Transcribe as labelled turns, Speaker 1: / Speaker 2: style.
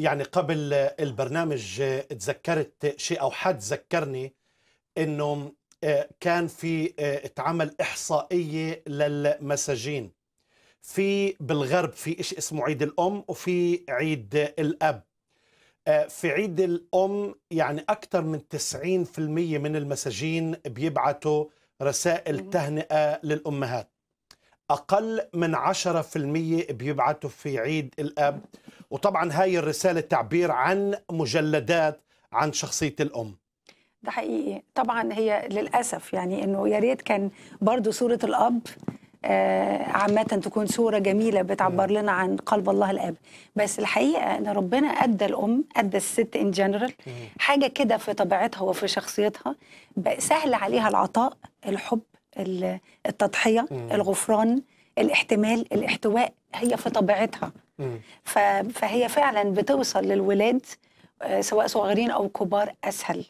Speaker 1: يعني قبل البرنامج آه، تذكرت شيء او حد ذكرني انه آه، كان في آه، اتعمل احصائيه للمساجين في بالغرب في شيء اسمه عيد الام وفي عيد الاب في عيد الام يعني اكثر من 90% من المساجين بيبعتوا رسائل تهنئه للامهات أقل من 10% بيبعتوا في عيد الأب وطبعا هاي الرسالة تعبير عن مجلدات عن شخصية الأم
Speaker 2: ده حقيقي طبعا هي للأسف يعني أنه يا ريت كان برضو صورة الأب آه عامة تكون صورة جميلة بتعبر نعم. لنا عن قلب الله الآب بس الحقيقة أن ربنا أدى الأم أدى الست إن جنرال حاجة كده في طبيعتها وفي شخصيتها سهل عليها العطاء الحب التضحيه مم. الغفران الاحتمال الاحتواء هي في طبيعتها فهي فعلا بتوصل للولاد آه، سواء صغيرين او كبار اسهل